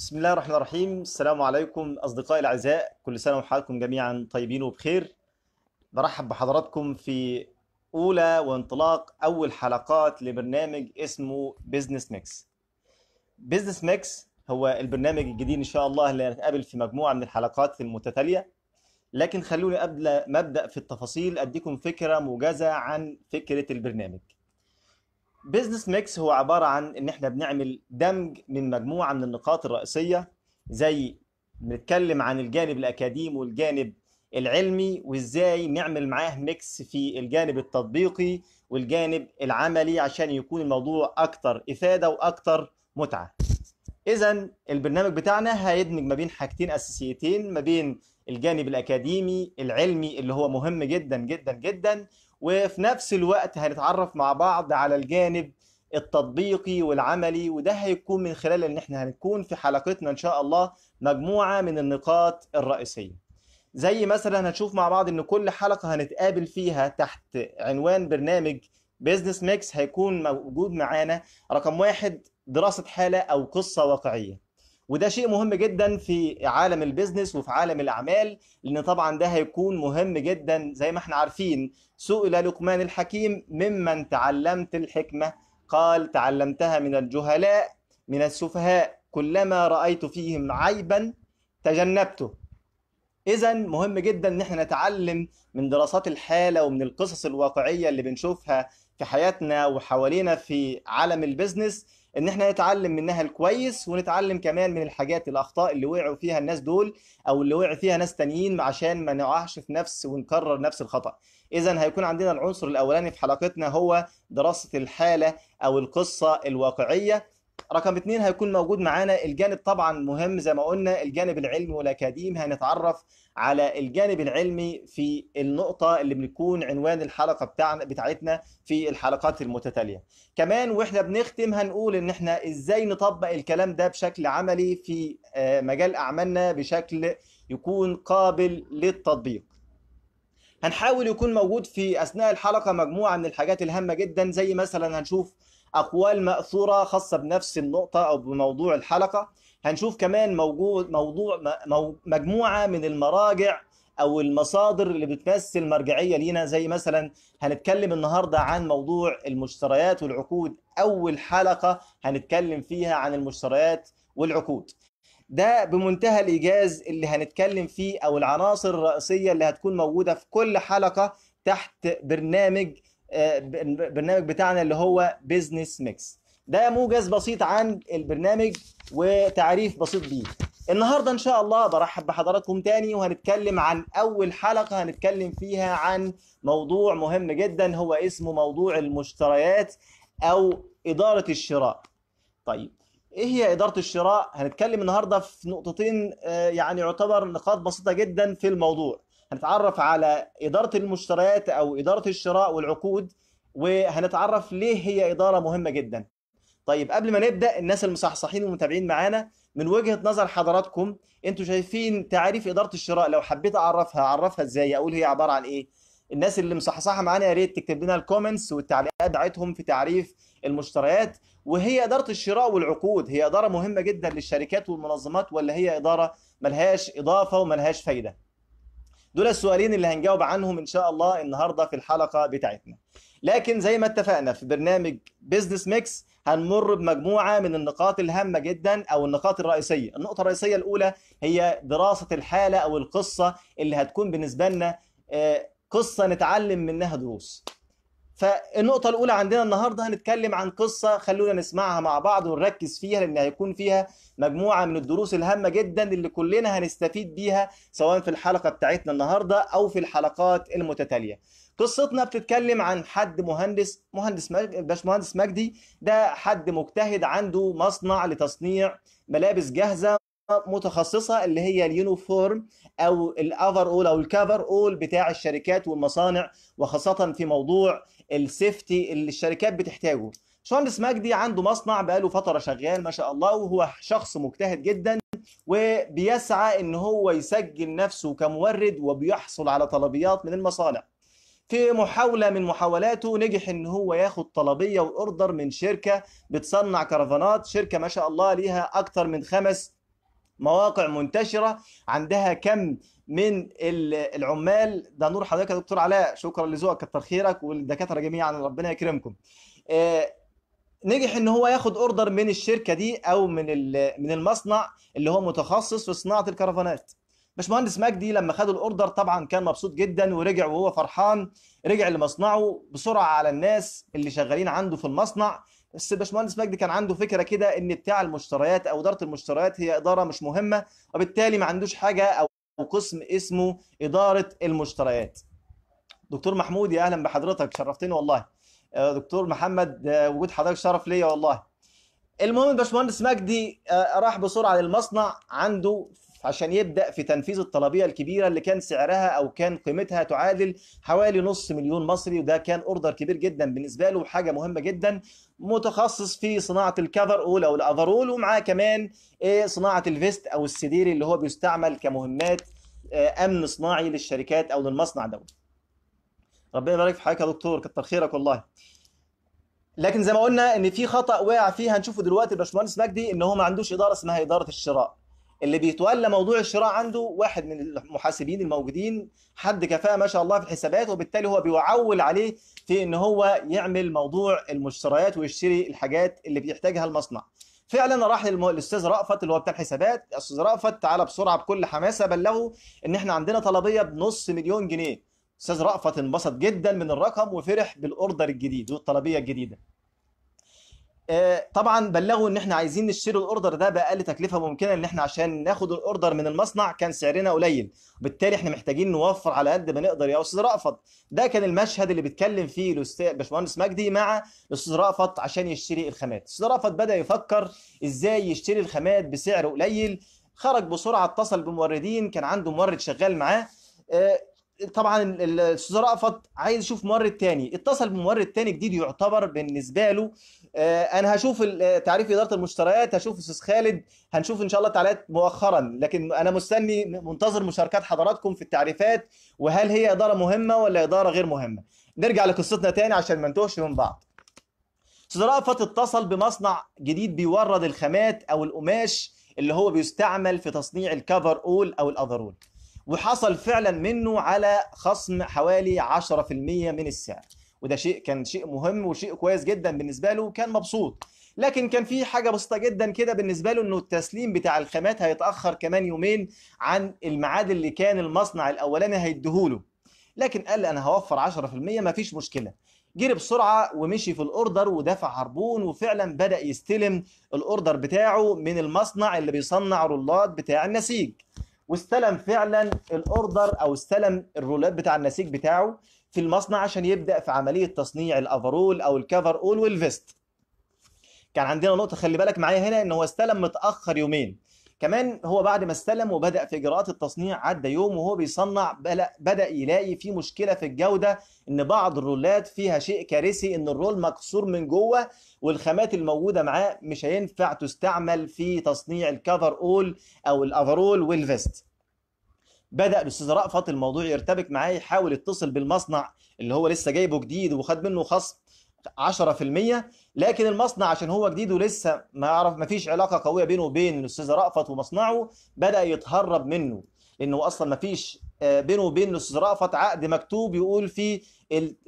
بسم الله الرحمن الرحيم السلام عليكم أصدقائي الأعزاء كل سنة وحالكم جميعا طيبين وبخير برحب بحضراتكم في أولى وانطلاق أول حلقات لبرنامج اسمه بيزنس ميكس بيزنس ميكس هو البرنامج الجديد إن شاء الله اللي هنتقابل في مجموعة من الحلقات المتتالية لكن خلوني قبل ما أبدأ في التفاصيل أديكم فكرة موجزة عن فكرة البرنامج بزنس ميكس هو عباره عن ان احنا بنعمل دمج من مجموعه من النقاط الرئيسيه زي بنتكلم عن الجانب الاكاديمي والجانب العلمي وازاي نعمل معاه ميكس في الجانب التطبيقي والجانب العملي عشان يكون الموضوع اكتر افاده واكتر متعه اذا البرنامج بتاعنا هيدمج ما بين حاجتين اساسيتين ما بين الجانب الاكاديمي العلمي اللي هو مهم جدا جدا جدا وفي نفس الوقت هنتعرف مع بعض على الجانب التطبيقي والعملي وده هيكون من خلال ان احنا هنكون في حلقتنا ان شاء الله مجموعه من النقاط الرئيسيه زي مثلا هنشوف مع بعض ان كل حلقه هنتقابل فيها تحت عنوان برنامج بيزنس ميكس هيكون موجود معانا رقم واحد دراسه حاله او قصه واقعيه وده شيء مهم جدا في عالم البيزنس وفي عالم الاعمال لان طبعا ده هيكون مهم جدا زي ما احنا عارفين سئل لقمان الحكيم ممن تعلمت الحكمه قال تعلمتها من الجهلاء من السفهاء كلما رايت فيهم عيبا تجنبته اذا مهم جدا ان احنا نتعلم من دراسات الحاله ومن القصص الواقعيه اللي بنشوفها في حياتنا وحوالينا في عالم البيزنس ان احنا نتعلم منها الكويس ونتعلم كمان من الحاجات الاخطاء اللي وقعوا فيها الناس دول او اللي وقع فيها ناس تانيين عشان ما نقعش في نفس ونكرر نفس الخطأ اذا هيكون عندنا العنصر الاولاني في حلقتنا هو دراسة الحالة او القصة الواقعية رقم اثنين هيكون موجود معانا الجانب طبعا مهم زي ما قلنا الجانب العلمي والاكاديمي هنتعرف على الجانب العلمي في النقطه اللي بنكون عنوان الحلقه بتاعنا بتاعتنا في الحلقات المتتاليه كمان واحنا بنختم هنقول ان احنا ازاي نطبق الكلام ده بشكل عملي في آه، مجال اعمالنا بشكل يكون قابل للتطبيق هنحاول يكون موجود في اثناء الحلقه مجموعه من الحاجات الهامه جدا زي مثلا هنشوف أقوال مأثورة خاصة بنفس النقطة أو بموضوع الحلقة هنشوف كمان موجود موضوع مجموعة من المراجع أو المصادر اللي بتمثل مرجعية لينا زي مثلا هنتكلم النهاردة عن موضوع المشتريات والعقود أول حلقة هنتكلم فيها عن المشتريات والعقود ده بمنتهى الإيجاز اللي هنتكلم فيه أو العناصر الرئيسية اللي هتكون موجودة في كل حلقة تحت برنامج آه، البرنامج بتاعنا اللي هو بيزنس ميكس ده موجز بسيط عن البرنامج وتعريف بسيط بيه النهارده ان شاء الله برحب بحضراتكم تاني وهنتكلم عن اول حلقه هنتكلم فيها عن موضوع مهم جدا هو اسمه موضوع المشتريات او اداره الشراء طيب ايه هي اداره الشراء هنتكلم النهارده في نقطتين آه، يعني يعتبر نقاط بسيطه جدا في الموضوع هنتعرف على إدارة المشتريات أو إدارة الشراء والعقود وهنتعرف ليه هي إدارة مهمة جدا طيب قبل ما نبدأ الناس المصحصحين والمتابعين معانا من وجهة نظر حضراتكم انتوا شايفين تعريف إدارة الشراء لو حبيت أعرفها أعرفها إزاي أقول هي عبارة عن إيه الناس اللي مصحصحه معانا يا ريت تكتب لنا الكومنتس والتعليقات بتاعتهم في تعريف المشتريات وهي اداره الشراء والعقود هي اداره مهمه جدا للشركات والمنظمات ولا هي اداره ملهاش اضافه وملهاش فايده دول السؤالين اللي هنجاوب عنهم ان شاء الله النهارده في الحلقه بتاعتنا لكن زي ما اتفقنا في برنامج بيزنس ميكس هنمر بمجموعه من النقاط الهامه جدا او النقاط الرئيسيه النقطه الرئيسيه الاولى هي دراسه الحاله او القصه اللي هتكون بالنسبه لنا آه، قصه نتعلم منها دروس فالنقطة الأولى عندنا النهاردة هنتكلم عن قصة خلونا نسمعها مع بعض ونركز فيها لأن هيكون فيها مجموعة من الدروس الهامة جدا اللي كلنا هنستفيد بيها سواء في الحلقة بتاعتنا النهاردة أو في الحلقات المتتالية قصتنا بتتكلم عن حد مهندس مهندس باشمهندس مجدي ده حد مجتهد عنده مصنع لتصنيع ملابس جاهزة متخصصة اللي هي اليونيفورم أو الأفر أول أو الكفر أول بتاع الشركات والمصانع وخاصة في موضوع السيفتي اللي الشركات بتحتاجه باشمهندس مجدي عنده مصنع بقاله فتره شغال ما شاء الله وهو شخص مجتهد جدا وبيسعى ان هو يسجل نفسه كمورد وبيحصل على طلبيات من المصانع في محاوله من محاولاته نجح ان هو ياخد طلبيه واوردر من شركه بتصنع كرفانات شركه ما شاء الله ليها اكتر من خمس مواقع منتشره عندها كم من العمال ده نور حضرتك يا دكتور علاء شكرا لذوقك كتر خيرك والدكاتره جميعا ربنا يكرمكم آه، نجح ان هو ياخد اوردر من الشركه دي او من من المصنع اللي هو متخصص في صناعه الكرفانات باشمهندس مجدي لما خد الاوردر طبعا كان مبسوط جدا ورجع وهو فرحان رجع لمصنعه بسرعه على الناس اللي شغالين عنده في المصنع بس الباشمهندس مجدي كان عنده فكره كده ان بتاع المشتريات او اداره المشتريات هي اداره مش مهمه وبالتالي ما عندوش حاجه او قسم اسمه اداره المشتريات دكتور محمود يا اهلا بحضرتك شرفتني والله آه، دكتور محمد آه، وجود حضرتك شرف ليا والله المهم الباشمهندس مجدي آه، راح بسرعه للمصنع عنده عشان يبدأ في تنفيذ الطلبية الكبيرة اللي كان سعرها أو كان قيمتها تعادل حوالي نص مليون مصري وده كان أوردر كبير جدا بالنسبة له حاجة مهمة جدا متخصص في صناعة الكفر أول أو الأفرول ومعاه كمان إيه، صناعة الفيست أو السدير اللي هو بيستعمل كمهمات آه، أمن صناعي للشركات أو للمصنع دوت ربنا يبارك في حضرتك يا دكتور كتر خيرك والله لكن زي ما قلنا ان في خطا واقع فيه هنشوفه دلوقتي الباشمهندس مجدي ان هو ما عندوش اداره اسمها اداره الشراء اللي بيتولى موضوع الشراء عنده واحد من المحاسبين الموجودين حد كفاءه ما شاء الله في الحسابات وبالتالي هو بيعول عليه في ان هو يعمل موضوع المشتريات ويشتري الحاجات اللي بيحتاجها المصنع فعلا راح للاستاذ رأفت اللي هو بتاع الحسابات استاذ رأفت تعالى بسرعه بكل حماسه بلغه ان احنا عندنا طلبيه بنص مليون جنيه استاذ رأفت انبسط جدا من الرقم وفرح بالاوردر الجديد والطلبيه الجديده آه، طبعا بلغوا ان احنا عايزين نشتري الاوردر ده باقل تكلفه ممكنه ان احنا عشان ناخد الاوردر من المصنع كان سعرنا قليل بالتالي احنا محتاجين نوفر على قد ما نقدر يا استاذ رأفت ده كان المشهد اللي بيتكلم فيه الاستاذ باشمهندس مجدي مع الاستاذ رأفت عشان يشتري الخامات الاستاذ رأفت بدا يفكر ازاي يشتري الخامات بسعر قليل خرج بسرعه اتصل بموردين كان عنده مورد شغال معاه آه، طبعا الاستاذ رأفت عايز يشوف مورد تاني اتصل بمورد تاني جديد يعتبر بالنسبه له آه، انا هشوف تعريف اداره المشتريات هشوف استاذ خالد هنشوف ان شاء الله تعليقات مؤخرا لكن انا مستني منتظر مشاركات حضراتكم في التعريفات وهل هي اداره مهمه ولا اداره غير مهمه نرجع لقصتنا تاني عشان ما نتوهش من بعض استاذ رأفت اتصل بمصنع جديد بيورد الخامات او القماش اللي هو بيستعمل في تصنيع الكفر اول او الاذرول وحصل فعلا منه على خصم حوالي 10% من السعر وده شيء كان شيء مهم وشيء كويس جدا بالنسبه له وكان مبسوط لكن كان في حاجه بسيطه جدا كده بالنسبه له انه التسليم بتاع الخامات هيتاخر كمان يومين عن الميعاد اللي كان المصنع الاولاني هيديهوله لكن قال انا هوفر 10% مفيش مشكله جري بسرعه ومشي في الاوردر ودفع عربون وفعلا بدا يستلم الاوردر بتاعه من المصنع اللي بيصنع رولات بتاع النسيج واستلم فعلا الاوردر او استلم الرولات بتاع النسيج بتاعه في المصنع عشان يبدا في عمليه تصنيع الافرول او الكفر اول والفيست كان عندنا نقطه خلي بالك معايا هنا ان هو استلم متاخر يومين كمان هو بعد ما استلم وبدا في اجراءات التصنيع عدى يوم وهو بيصنع بدا يلاقي في مشكله في الجوده ان بعض الرولات فيها شيء كارثي ان الرول مكسور من جوه والخامات الموجوده معاه مش هينفع تستعمل في تصنيع الكفر اول او الافرول والفيست بدا الاستاذ رأفت الموضوع يرتبك معاه يحاول يتصل بالمصنع اللي هو لسه جايبه جديد وخد منه خصم 10% لكن المصنع عشان هو جديد ولسه ما يعرف ما فيش علاقه قويه بينه وبين الاستاذ رأفت ومصنعه بدا يتهرب منه لانه اصلا ما فيش آه، بينه وبين الاستاذ رأفت عقد مكتوب يقول فيه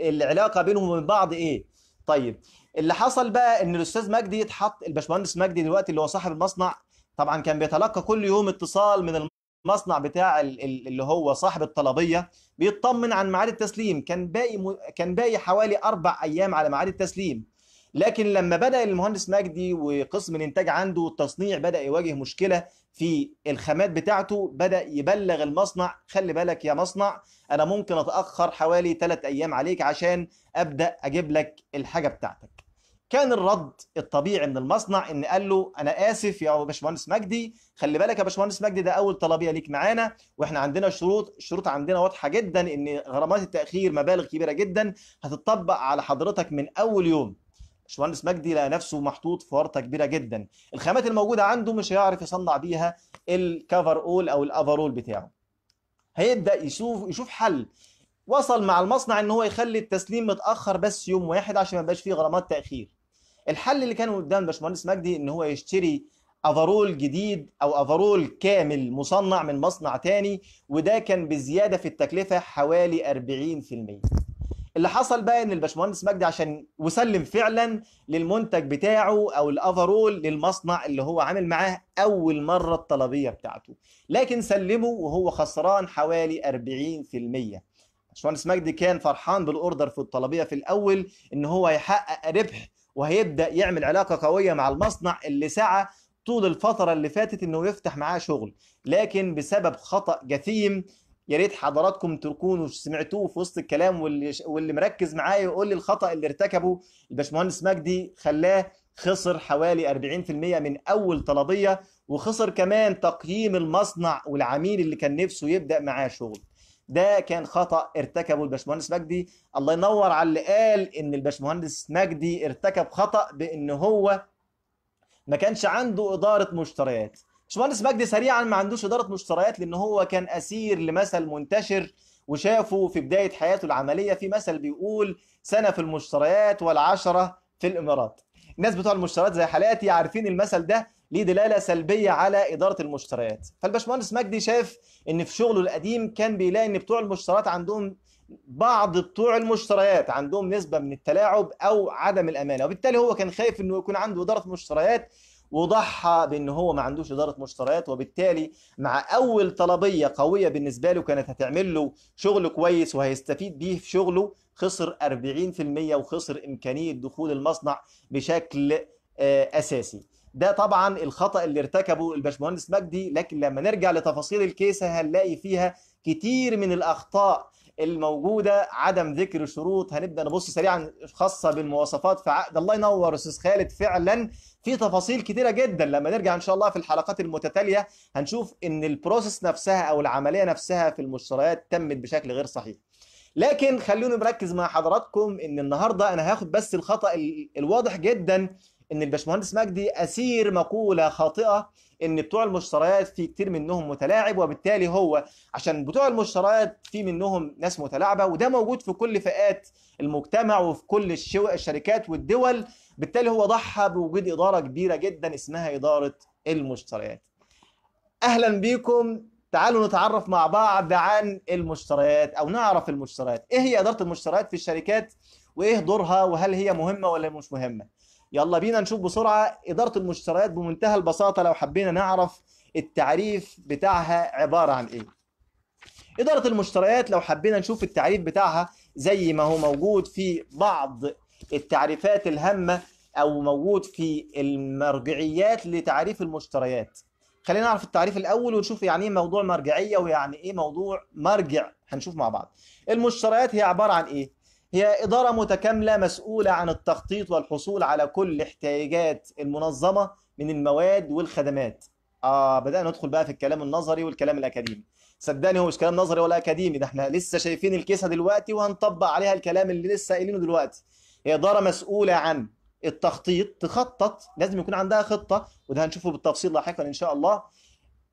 العلاقه بينهم وبين بعض ايه طيب اللي حصل بقى ان الاستاذ مجدي اتحط الباشمهندس مجدي دلوقتي اللي هو صاحب المصنع طبعا كان بيتلقى كل يوم اتصال من الم... المصنع بتاع اللي هو صاحب الطلبيه بيطمن عن ميعاد التسليم كان باقي م... كان باقي حوالي اربع ايام على ميعاد التسليم لكن لما بدا المهندس مجدي وقسم الانتاج عنده التصنيع بدا يواجه مشكله في الخامات بتاعته بدا يبلغ المصنع خلي بالك يا مصنع انا ممكن اتاخر حوالي ثلاث ايام عليك عشان ابدا اجيب لك الحاجه بتاعتك كان الرد الطبيعي من المصنع ان قال له انا اسف يا باشمهندس مجدي خلي بالك يا باشمهندس مجدي ده اول طلبيه ليك معانا واحنا عندنا شروط الشروط عندنا واضحه جدا ان غرامات التاخير مبالغ كبيره جدا هتطبق على حضرتك من اول يوم باشمهندس مجدي لقى نفسه محطوط في ورطه كبيره جدا الخامات الموجوده عنده مش هيعرف يصنع بيها الكفر اول او الافرول بتاعه هيبدا يشوف يشوف حل وصل مع المصنع ان هو يخلي التسليم متاخر بس يوم واحد عشان ما يبقاش فيه غرامات تاخير الحل اللي كان قدام باشمهندس مجدي ان هو يشتري افرول جديد او افرول كامل مصنع من مصنع تاني وده كان بزياده في التكلفه حوالي 40% اللي حصل بقى ان الباشمهندس مجدي عشان وسلم فعلا للمنتج بتاعه او الافرول للمصنع اللي هو عامل معاه اول مره الطلبيه بتاعته لكن سلمه وهو خسران حوالي 40% باشمهندس مجدي كان فرحان بالاوردر في الطلبيه في الاول ان هو هيحقق ربح وهيبدا يعمل علاقه قويه مع المصنع اللي سعى طول الفتره اللي فاتت انه يفتح معاه شغل لكن بسبب خطا جثيم يا ريت حضراتكم تكونوا سمعتوه في وسط الكلام واللي واللي مركز معايا يقول لي الخطا اللي ارتكبه الباشمهندس مجدي خلاه خسر حوالي 40% من اول طلبيه وخسر كمان تقييم المصنع والعميل اللي كان نفسه يبدا معاه شغل ده كان خطأ ارتكبه الباشمهندس مجدي الله ينور على اللي قال ان الباشمهندس مجدي ارتكب خطأ بان هو ما كانش عنده إدارة مشتريات باشمهندس مجدي سريعا ما عندوش إدارة مشتريات لأن هو كان أسير لمثل منتشر وشافه في بداية حياته العملية في مثل بيقول سنة في المشتريات والعشرة في الإمارات الناس بتوع المشتريات زي حالاتي عارفين المثل ده ليه دلاله سلبيه على اداره المشتريات فالباشمهندس مجدي شاف ان في شغله القديم كان بيلاقي ان بتوع المشتريات عندهم بعض بتوع المشتريات عندهم نسبه من التلاعب او عدم الامانه وبالتالي هو كان خايف انه يكون عنده اداره مشتريات وضحى بان هو ما عندوش اداره مشتريات وبالتالي مع اول طلبيه قويه بالنسبه له كانت هتعمل له شغل كويس وهيستفيد بيه في شغله خسر 40% وخسر امكانيه دخول المصنع بشكل آه، اساسي ده طبعا الخطا اللي ارتكبه الباشمهندس مجدي لكن لما نرجع لتفاصيل الكيسه هنلاقي فيها كتير من الاخطاء الموجوده عدم ذكر شروط هنبدا نبص سريعا خاصه بالمواصفات في عقد الله ينور استاذ خالد فعلا في تفاصيل كتيره جدا لما نرجع ان شاء الله في الحلقات المتتاليه هنشوف ان البروسيس نفسها او العمليه نفسها في المشتريات تمت بشكل غير صحيح لكن خلوني مركز مع حضراتكم ان النهارده انا هاخد بس الخطا الواضح جدا ان الباشمهندس مجدي اسير مقوله خاطئه ان بتوع المشتريات في كتير منهم متلاعب وبالتالي هو عشان بتوع المشتريات في منهم ناس متلاعبه وده موجود في كل فئات المجتمع وفي كل الشركات والدول بالتالي هو ضحى بوجود اداره كبيره جدا اسمها اداره المشتريات اهلا بيكم تعالوا نتعرف مع بعض عن المشتريات او نعرف المشتريات ايه هي اداره المشتريات في الشركات وايه دورها وهل هي مهمه ولا مش مهمه يلا بينا نشوف بسرعة إدارة المشتريات بمنتهى البساطة لو حبينا نعرف التعريف بتاعها عبارة عن إيه إدارة المشتريات لو حبينا نشوف التعريف بتاعها زي ما هو موجود في بعض التعريفات الهامة أو موجود في المرجعيات لتعريف المشتريات خلينا نعرف التعريف الأول ونشوف يعني إيه موضوع مرجعية ويعني إيه موضوع مرجع هنشوف مع بعض المشتريات هي عبارة عن إيه هي إدارة متكاملة مسؤولة عن التخطيط والحصول على كل احتياجات المنظمة من المواد والخدمات آه بدأنا ندخل بقى في الكلام النظري والكلام الأكاديمي صدقني هو مش كلام نظري ولا أكاديمي ده احنا لسه شايفين الكيسة دلوقتي وهنطبق عليها الكلام اللي لسه قايلينه دلوقتي هي إدارة مسؤولة عن التخطيط تخطط لازم يكون عندها خطة وده هنشوفه بالتفصيل لاحقا إن شاء الله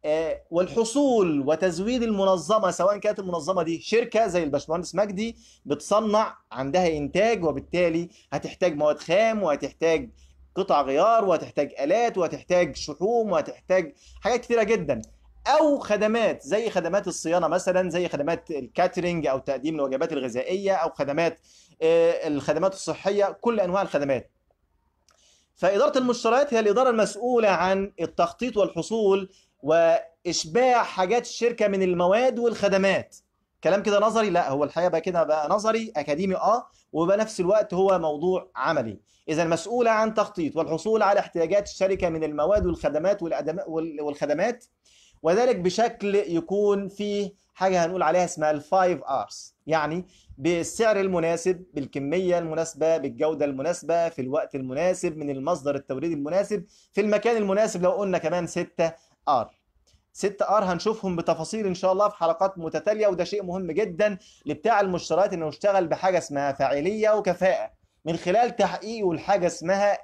آه، والحصول وتزويد المنظمه سواء كانت المنظمه دي شركه زي الباشمهندس مجدي بتصنع عندها انتاج وبالتالي هتحتاج مواد خام وهتحتاج قطع غيار وهتحتاج الات وهتحتاج شحوم وهتحتاج حاجات كثيره جدا او خدمات زي خدمات الصيانه مثلا زي خدمات الكاترينج او تقديم الوجبات الغذائيه او خدمات آه، الخدمات الصحيه كل انواع الخدمات فاداره المشتريات هي الاداره المسؤوله عن التخطيط والحصول واشباع حاجات الشركه من المواد والخدمات كلام كده نظري لا هو الحقيقه بقى كده بقى نظري اكاديمي اه وبقى نفس الوقت هو موضوع عملي اذا مسؤوله عن تخطيط والحصول على احتياجات الشركه من المواد والخدمات والخدمات وذلك بشكل يكون فيه حاجه هنقول عليها اسمها الفايف ارز يعني بالسعر المناسب بالكميه المناسبه بالجوده المناسبه في الوقت المناسب من المصدر التوريد المناسب في المكان المناسب لو قلنا كمان سته ار ست ار هنشوفهم بتفاصيل ان شاء الله في حلقات متتاليه وده شيء مهم جدا لبتاع المشتريات انه يشتغل بحاجه اسمها فاعليه وكفاءه من خلال تحقيقه لحاجه اسمها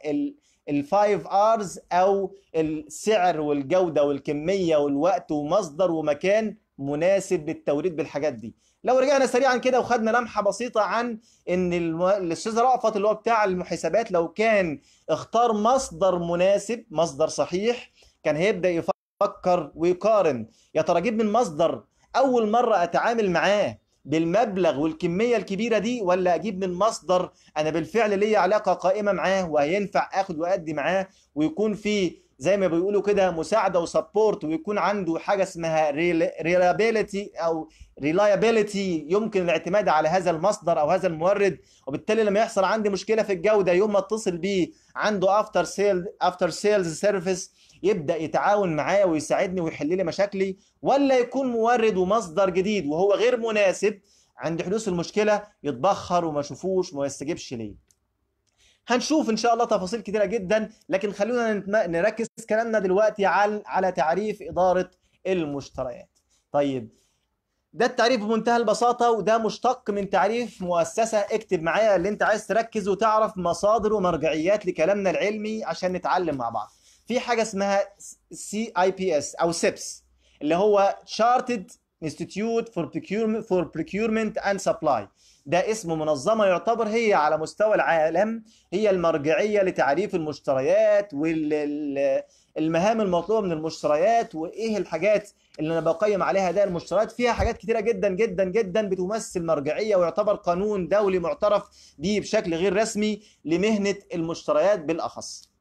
الفايف ارز او السعر والجوده والكميه والوقت ومصدر ومكان مناسب للتوريد بالحاجات دي لو رجعنا سريعا كده وخدنا لمحه بسيطه عن ان الاستاذ رأفت اللي هو بتاع المحاسبات لو كان اختار مصدر مناسب مصدر صحيح كان هيبدا يفكر يفكر ويقارن يا ترى اجيب من مصدر اول مره اتعامل معاه بالمبلغ والكميه الكبيره دي ولا اجيب من مصدر انا بالفعل ليا علاقه قائمه معاه وهينفع اخد وادي معاه ويكون في زي ما بيقولوا كده مساعده وسبورت ويكون عنده حاجه اسمها ريلابيلتي او ريلايبيلتي يمكن الاعتماد على هذا المصدر او هذا المورد وبالتالي لما يحصل عندي مشكله في الجوده يوم ما اتصل بيه عنده افتر سيل افتر سيلز سيرفيس يبدا يتعاون معايا ويساعدني ويحل لي مشاكلي ولا يكون مورد ومصدر جديد وهو غير مناسب عند حدوث المشكله يتبخر وما اشوفوش وما يستجيبش ليه هنشوف ان شاء الله تفاصيل كتيره جدا لكن خلونا نركز كلامنا دلوقتي على على تعريف اداره المشتريات طيب ده التعريف بمنتهى البساطة وده مشتق من تعريف مؤسسة اكتب معايا اللي انت عايز تركز وتعرف مصادر ومرجعيات لكلامنا العلمي عشان نتعلم مع بعض في حاجه اسمها سي اي بي اس او سيبس اللي هو تشارتد انستيتيوت فور procurement فور بروكيورمنت اند سبلاي ده اسم منظمه يعتبر هي على مستوى العالم هي المرجعيه لتعريف المشتريات والمهام المطلوبه من المشتريات وايه الحاجات اللي انا بقيم عليها ده المشتريات فيها حاجات كتيره جدا جدا جدا بتمثل مرجعيه ويعتبر قانون دولي معترف به بشكل غير رسمي لمهنه المشتريات بالاخص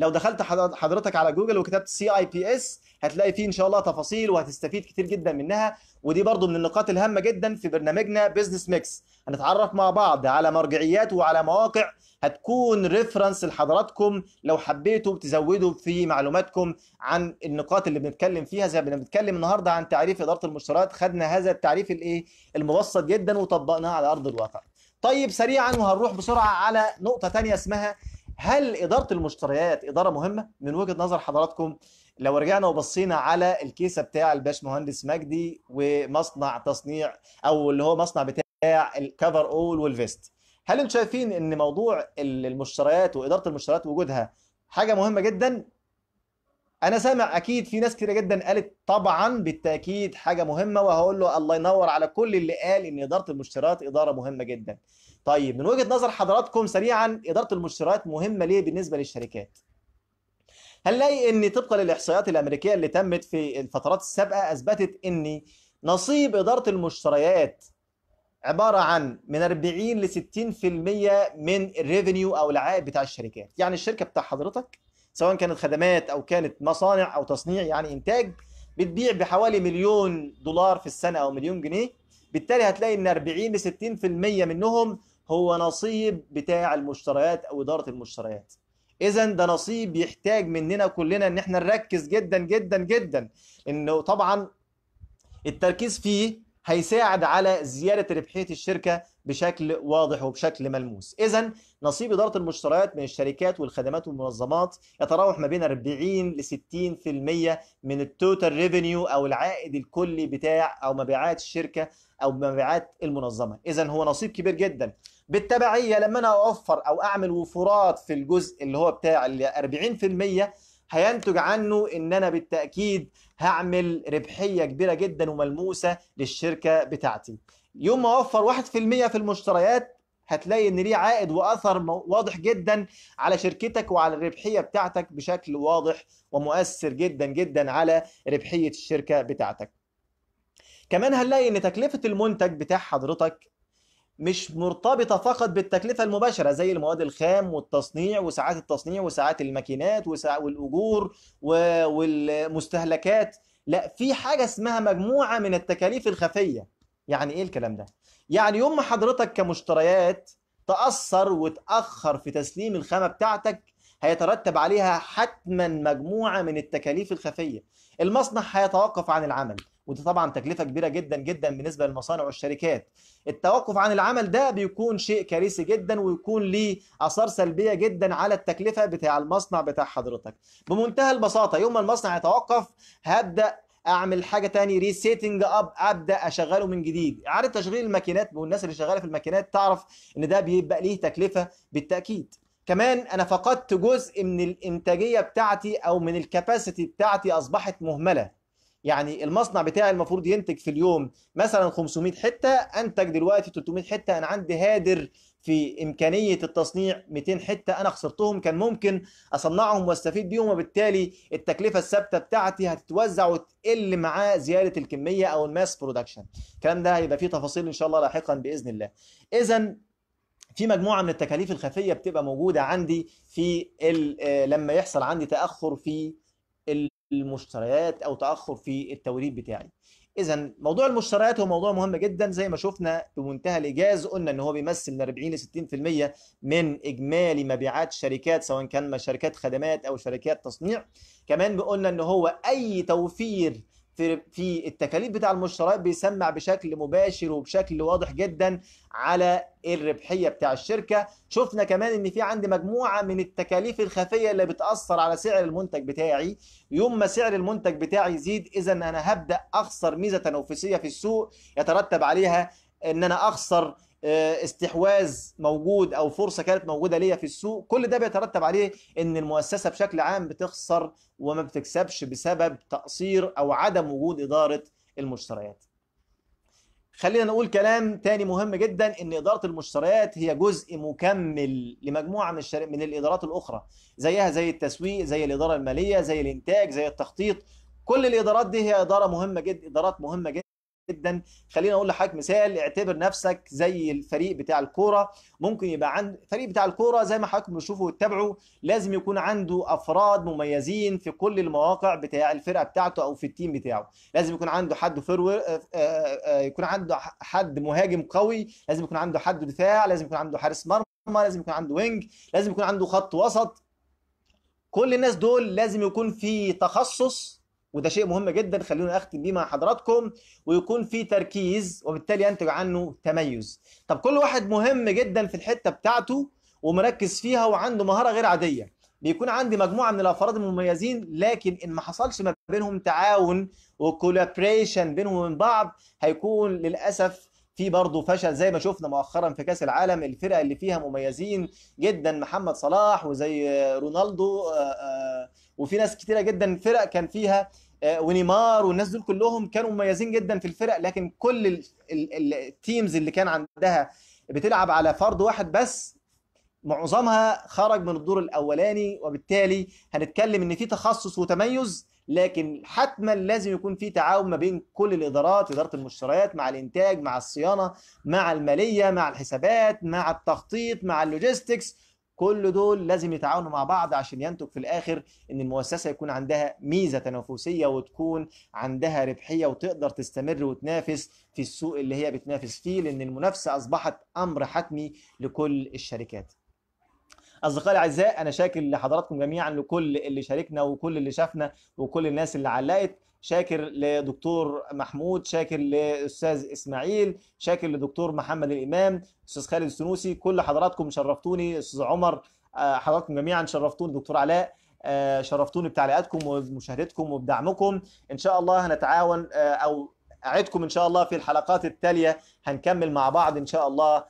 لو دخلت حضرتك على جوجل وكتبت سي اي بي اس هتلاقي فيه ان شاء الله تفاصيل وهتستفيد كتير جدا منها ودي برضو من النقاط الهامه جدا في برنامجنا بيزنس ميكس هنتعرف مع بعض على مرجعيات وعلى مواقع هتكون ريفرنس لحضراتكم لو حبيتوا تزودوا في معلوماتكم عن النقاط اللي بنتكلم فيها زي ما بنتكلم النهارده عن تعريف اداره المشتريات خدنا هذا التعريف الايه المبسط جدا وطبقناه على ارض الواقع طيب سريعا وهنروح بسرعه على نقطه ثانيه اسمها هل إدارة المشتريات إدارة مهمة من وجهة نظر حضراتكم لو رجعنا وبصينا على الكيسة بتاع الباشمهندس مجدي ومصنع تصنيع أو اللي هو مصنع بتاع الكفر أول والفيست هل انتم شايفين ان موضوع المشتريات وإدارة المشتريات وجودها حاجة مهمة جدا انا سامع اكيد في ناس كتيره جدا قالت طبعا بالتاكيد حاجه مهمه وهقول له الله ينور على كل اللي قال ان اداره المشتريات اداره مهمه جدا طيب من وجهة نظر حضراتكم سريعا إدارة المشتريات مهمة ليه بالنسبة للشركات؟ هنلاقي ان طبقا للاحصائيات الامريكيه اللي تمت في الفترات السابقه اثبتت ان نصيب اداره المشتريات عباره عن من 40 ل 60% من الريفينيو او العائد بتاع الشركات يعني الشركه بتاع حضرتك سواء كانت خدمات او كانت مصانع او تصنيع يعني انتاج بتبيع بحوالي مليون دولار في السنه او مليون جنيه بالتالي هتلاقي ان 40 ل 60% منهم هو نصيب بتاع المشتريات او اداره المشتريات اذا ده نصيب يحتاج مننا كلنا ان احنا نركز جدا جدا جدا انه طبعا التركيز فيه هيساعد على زياده ربحيه الشركه بشكل واضح وبشكل ملموس. اذا نصيب اداره المشتريات من الشركات والخدمات والمنظمات يتراوح ما بين 40 ل 60% من التوتال ريفينيو او العائد الكلي بتاع او مبيعات الشركه او بمبيعات المنظمه اذا هو نصيب كبير جدا بالتبعيه لما انا اوفر او اعمل وفورات في الجزء اللي هو بتاع ال 40% هينتج عنه ان انا بالتاكيد هعمل ربحيه كبيره جدا وملموسه للشركه بتاعتي يوم ما اوفر 1% في المشتريات هتلاقي ان ليه عائد واثر واضح جدا على شركتك وعلى الربحيه بتاعتك بشكل واضح ومؤثر جدا جدا على ربحيه الشركه بتاعتك كمان هنلاقي ان تكلفه المنتج بتاع حضرتك مش مرتبطه فقط بالتكلفه المباشره زي المواد الخام والتصنيع وساعات التصنيع وساعات الماكينات والاجور والمستهلكات لا في حاجه اسمها مجموعه من التكاليف الخفيه يعني ايه الكلام ده يعني يوم ما حضرتك كمشتريات تاثر وتاخر في تسليم الخامه بتاعتك هيترتب عليها حتما مجموعه من التكاليف الخفيه المصنع هيتوقف عن العمل ودي طبعا تكلفه كبيره جدا جدا بالنسبه للمصانع والشركات التوقف عن العمل ده بيكون شيء كارثي جدا ويكون ليه اثار سلبيه جدا على التكلفه بتاع المصنع بتاع حضرتك بمنتهى البساطه يوم ما المصنع يتوقف هبدا اعمل حاجه تاني ريسيتنج اب ابدا اشغله من جديد اعاده تشغيل الماكينات والناس اللي شغاله في الماكينات تعرف ان ده بيبقى ليه تكلفه بالتاكيد كمان انا فقدت جزء من الانتاجيه بتاعتي او من الكباسيتي بتاعتي اصبحت مهمله يعني المصنع بتاعي المفروض ينتج في اليوم مثلا 500 حته انتج دلوقتي 300 حته انا عندي هادر في امكانيه التصنيع 200 حته انا خسرتهم كان ممكن اصنعهم واستفيد بيهم وبالتالي التكلفه الثابته بتاعتي هتتوزع وتقل مع زياده الكميه او الماس برودكشن الكلام ده هيبقى فيه تفاصيل ان شاء الله لاحقا باذن الله اذا في مجموعه من التكاليف الخفيه بتبقى موجوده عندي في آه، لما يحصل عندي تاخر في المشتريات او تاخر في التوريد بتاعي اذا موضوع المشتريات هو موضوع مهم جدا زي ما شفنا بمنتهى الايجاز قلنا ان هو بيمثل من 40 ل 60% من اجمالي مبيعات شركات سواء كان شركات خدمات او شركات تصنيع كمان قلنا ان هو اي توفير في في التكاليف بتاع المشتريات بيسمع بشكل مباشر وبشكل واضح جدا على الربحيه بتاع الشركه شفنا كمان ان في عندي مجموعه من التكاليف الخفيه اللي بتاثر على سعر المنتج بتاعي يوم ما سعر المنتج بتاعي يزيد اذا انا هبدا اخسر ميزه تنافسيه في السوق يترتب عليها ان انا اخسر آه، استحواذ موجود او فرصه كانت موجوده ليا في السوق كل ده بيترتب عليه ان المؤسسه بشكل عام بتخسر وما بتكسبش بسبب تقصير او عدم وجود اداره المشتريات خلينا نقول كلام تاني مهم جدا ان اداره المشتريات هي جزء مكمل لمجموعه من الشر... من الادارات الاخرى زيها زي التسويق زي الاداره الماليه زي الانتاج زي التخطيط كل الادارات دي هي اداره مهمه جدا ادارات مهمه جدا جدا خلينا اقول لحضرتك مثال اعتبر نفسك زي الفريق بتاع الكوره ممكن يبقى عند الفريق بتاع الكوره زي ما حضرتك بتشوفه وتتابعه لازم يكون عنده افراد مميزين في كل المواقع بتاع الفرقه بتاعته او في التيم بتاعه لازم يكون عنده حد فرو... آه، آه، آه، يكون عنده حد مهاجم قوي لازم يكون عنده حد دفاع لازم يكون عنده حارس مرمى لازم يكون عنده وينج لازم يكون عنده خط وسط كل الناس دول لازم يكون في تخصص وده شيء مهم جدا خلونا اختم بيه مع حضراتكم ويكون في تركيز وبالتالي ينتج عنه تميز طب كل واحد مهم جدا في الحته بتاعته ومركز فيها وعنده مهاره غير عاديه بيكون عندي مجموعه من الافراد المميزين لكن ان ما حصلش ما بينهم تعاون وكولابريشن بينهم وبين بعض هيكون للاسف في برضه فشل زي ما شفنا مؤخرا في كاس العالم الفرقه اللي فيها مميزين جدا محمد صلاح وزي رونالدو آآ آه، آآ آه، وفي ناس كتيره جدا فرق كان فيها آه، ونيمار والناس دول كلهم كانوا مميزين جدا في الفرق لكن كل التيمز اللي كان عندها بتلعب على فرد واحد بس معظمها خرج من الدور الاولاني وبالتالي هنتكلم ان في تخصص وتميز لكن حتما لازم يكون في تعاون ما بين كل الادارات اداره المشتريات مع الانتاج مع الصيانه مع الماليه مع الحسابات مع التخطيط مع اللوجيستكس كل دول لازم يتعاونوا مع بعض عشان ينتج في الاخر ان المؤسسه يكون عندها ميزه تنافسيه وتكون عندها ربحيه وتقدر تستمر وتنافس في السوق اللي هي بتنافس فيه لان المنافسه اصبحت امر حتمي لكل الشركات اصدقائي الاعزاء انا شاكر لحضراتكم جميعا لكل اللي شاركنا وكل اللي شافنا وكل الناس اللي علقت شاكر لدكتور محمود شاكر لاستاذ اسماعيل شاكر لدكتور محمد الامام استاذ خالد السنوسي كل حضراتكم شرفتوني استاذ عمر آه، حضراتكم جميعا شرفتوني دكتور علاء آه، شرفتوني بتعليقاتكم ومشاهدتكم وبدعمكم ان شاء الله هنتعاون آه، او اعدكم ان شاء الله في الحلقات التاليه هنكمل مع بعض ان شاء الله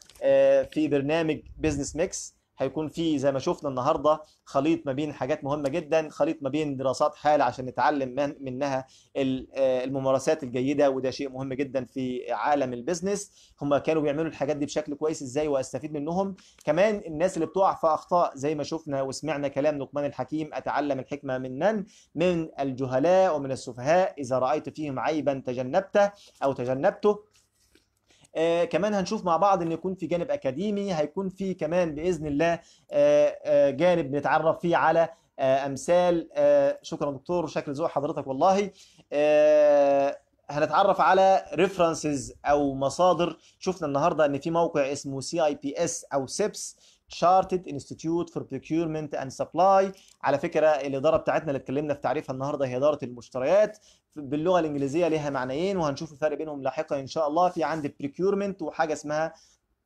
في برنامج بزنس ميكس هيكون في زي ما شفنا النهارده خليط ما بين حاجات مهمه جدا خليط ما بين دراسات حال عشان نتعلم منها آه، الممارسات الجيده وده شيء مهم جدا في عالم البيزنس هم كانوا بيعملوا الحاجات دي بشكل كويس ازاي واستفيد منهم كمان الناس اللي بتقع في اخطاء زي ما شفنا وسمعنا كلام لقمان الحكيم اتعلم الحكمه من من من الجهلاء ومن السفهاء اذا رايت فيهم عيبا تجنبته او تجنبته آه كمان هنشوف مع بعض ان يكون في جانب اكاديمي هيكون في كمان باذن الله آه آه جانب نتعرف فيه على آه، امثال آه، شكرا دكتور شكل ذوق حضرتك والله آه، هنتعرف على ريفرنسز او مصادر شفنا النهارده ان في موقع اسمه سي اي بي اس او سيبس Chartered Institute for Procurement and Supply على فكرة الإدارة بتاعتنا اللي اتكلمنا في تعريفها النهاردة هي إدارة المشتريات باللغة الإنجليزية ليها معنيين وهنشوف الفرق بينهم لاحقا إن شاء الله في عندي Procurement وحاجة اسمها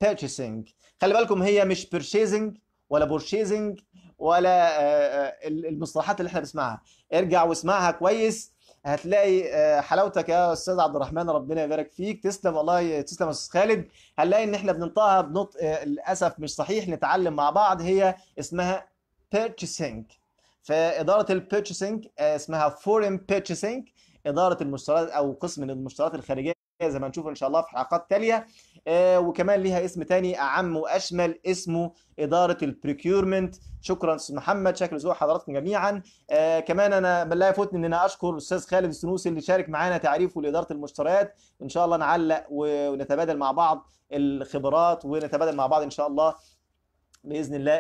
Purchasing خلي بالكم هي مش Purchasing ولا Purchasing ولا آه، آه، المصطلحات اللي احنا بنسمعها ارجع واسمعها كويس هتلاقي آه، حلاوتك يا استاذ عبد الرحمن ربنا يبارك فيك تسلم والله تسلم يا استاذ خالد هنلاقي ان احنا بننطقها بنطق آه، للاسف مش صحيح نتعلم مع بعض هي اسمها purchasing فاداره البيرتشسنج آه، اسمها فورين purchasing اداره المشتريات او قسم المشتريات الخارجيه زي ما نشوف ان شاء الله في حلقات تاليه آه، وكمان ليها اسم تاني اعم واشمل اسمه اداره البريكيورمنت شكرا استاذ محمد شكرا ذوق حضراتكم جميعا آه، كمان انا لا يفوتني ان انا اشكر الاستاذ خالد السنوسي اللي شارك معانا تعريفه لاداره المشتريات ان شاء الله نعلق ونتبادل مع بعض الخبرات ونتبادل مع بعض ان شاء الله باذن الله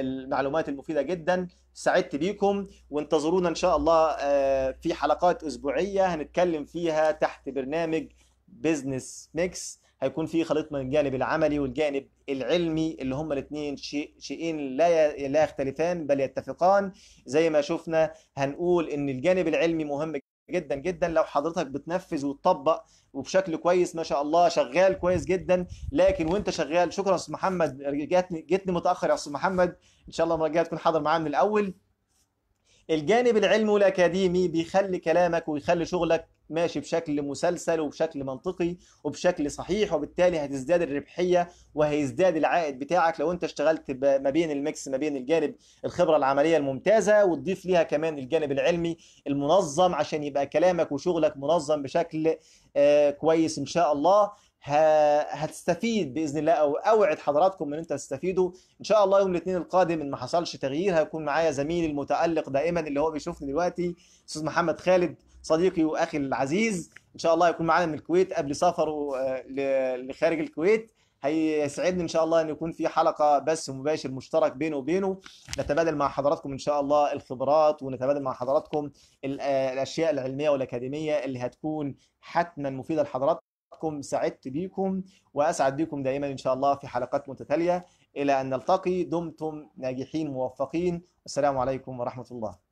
المعلومات المفيده جدا سعدت بيكم وانتظرونا ان شاء الله آه، في حلقات اسبوعيه هنتكلم فيها تحت برنامج بزنس ميكس هيكون في خليط من الجانب العملي والجانب العلمي اللي هما الاثنين شيء شيئين لا لا يختلفان بل يتفقان زي ما شفنا هنقول ان الجانب العلمي مهم جدا جدا لو حضرتك بتنفذ وتطبق وبشكل كويس ما شاء الله شغال كويس جدا لكن وانت شغال شكرا يا استاذ محمد جاتني متاخر يا استاذ محمد ان شاء الله المره الجايه تكون حاضر معانا من الاول الجانب العلمي والاكاديمي بيخلي كلامك ويخلي شغلك ماشي بشكل مسلسل وبشكل منطقي وبشكل صحيح وبالتالي هتزداد الربحيه وهيزداد العائد بتاعك لو انت اشتغلت ما بين الميكس ما بين الجانب الخبره العمليه الممتازه وتضيف ليها كمان الجانب العلمي المنظم عشان يبقى كلامك وشغلك منظم بشكل آه، كويس ان شاء الله هتستفيد باذن الله او اوعد حضراتكم ان انت تستفيدوا ان شاء الله يوم الاثنين القادم ان ما حصلش تغيير هيكون معايا زميلي المتالق دائما اللي هو بيشوفني دلوقتي استاذ محمد خالد صديقي واخي العزيز ان شاء الله هيكون معانا من الكويت قبل سفره آه، لخارج الكويت هيسعدني ان شاء الله ان يكون في حلقه بث مباشر مشترك بينه وبينه نتبادل مع حضراتكم ان شاء الله الخبرات ونتبادل مع حضراتكم آه، الاشياء العلميه والاكاديميه اللي هتكون حتما مفيده لحضراتكم حلقتكم سعدت بيكم وأسعد بكم دائما إن شاء الله في حلقات متتالية إلى أن نلتقي دمتم ناجحين موفقين والسلام عليكم ورحمة الله